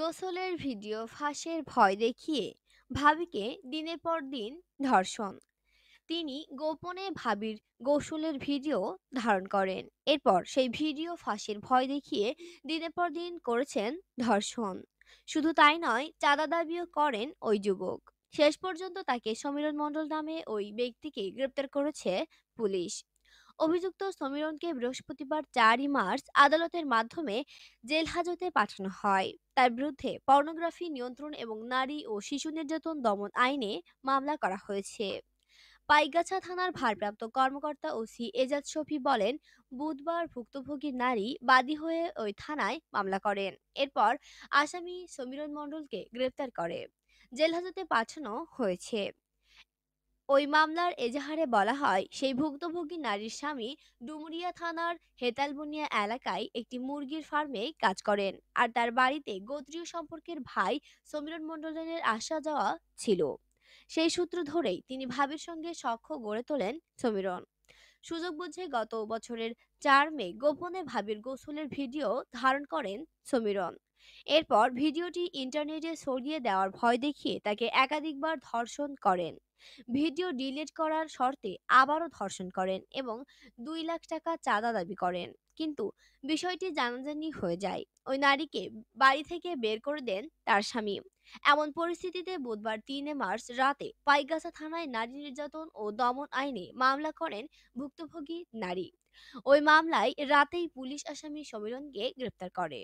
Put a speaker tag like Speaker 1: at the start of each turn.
Speaker 1: গোসলের ভিডিও ফাঁসের ভয় দেখিয়ে ভাবিকে দিনের পর দিন ধর্ষণ তিনি গোপনে ভাবির গোসলের ভিডিও ধারণ করেন এরপর সেই ভিডিও ফাঁসের ভয় দেখিয়ে দিনের পর দিন করেছেন ধর্ষণ শুধু তাই নয় চাঁদা দাবিও করেন ওই যুবক শেষ পর্যন্ত তাকে সমীরণ মণ্ডল নামে ওই ব্যক্তিকে গ্রেপ্তার করেছে পুলিশ অভিযুক্ত সমীরনকে বৃহস্পতিবার চারই মার্চ আদালতের মাধ্যমে জেল হাজতে পাঠানো হয় তার বিরুদ্ধে পর্নোগ্রাফি নিয়ন্ত্রণ এবং নারী ও শিশু নির্যাতন দমন আইনে মামলা করা হয়েছে পাইগাছা থানার ভারপ্রাপ্ত কর্মকর্তা ওসি এজাজ শফি বলেন বুধবার ভুক্তভোগী নারী বাদী হয়ে ওই থানায় মামলা করেন এরপর আসামি সমীরন মণ্ডলকে গ্রেপ্তার করে জেল হাজতে পাঠানো হয়েছে ওই মামলার এজাহারে বলা হয় সেই ভুক্তভোগী নারীর স্বামী ডুমুরিয়া থানার হেতালবুনিয়া এলাকায় একটি মুরগির ফার্মে কাজ করেন আর তার বাড়িতে গোত্রীয় সম্পর্কের ভাই সমীরণ মণ্ডলের আসা যাওয়া ছিল সেই সূত্র ধরেই তিনি ভাবির সঙ্গে সখ্য গড়ে তোলেন সমীরণ সুযোগ বুঝে গত বছরের চার মে গোপনে ভাবির গোসলের ভিডিও ধারণ করেন সমীরন এরপর ভিডিওটি ইন্টারনেটে ছড়িয়ে দেওয়ার ভয় দেখিয়ে তাকে একাধিকবার ধর্ষণ করেন ভিডিও ডিলিট করার শর্তে আবারও ধর্ষণ করেন এবং দুই লাখ টাকা চাঁদা দাবি করেন কিন্তু বিষয়টি জানাজানি হয়ে যায় ওই নারীকে বাড়ি থেকে বের করে দেন তার স্বামী এমন পরিস্থিতিতে বুধবার তিন মার্চ রাতে পাইগাছা থানায় নারী নির্যাতন ও দমন আইনে মামলা করেন ভুক্তভোগী নারী ওই মামলায় রাতেই পুলিশ আসামি সমীরণকে গ্রেপ্তার করে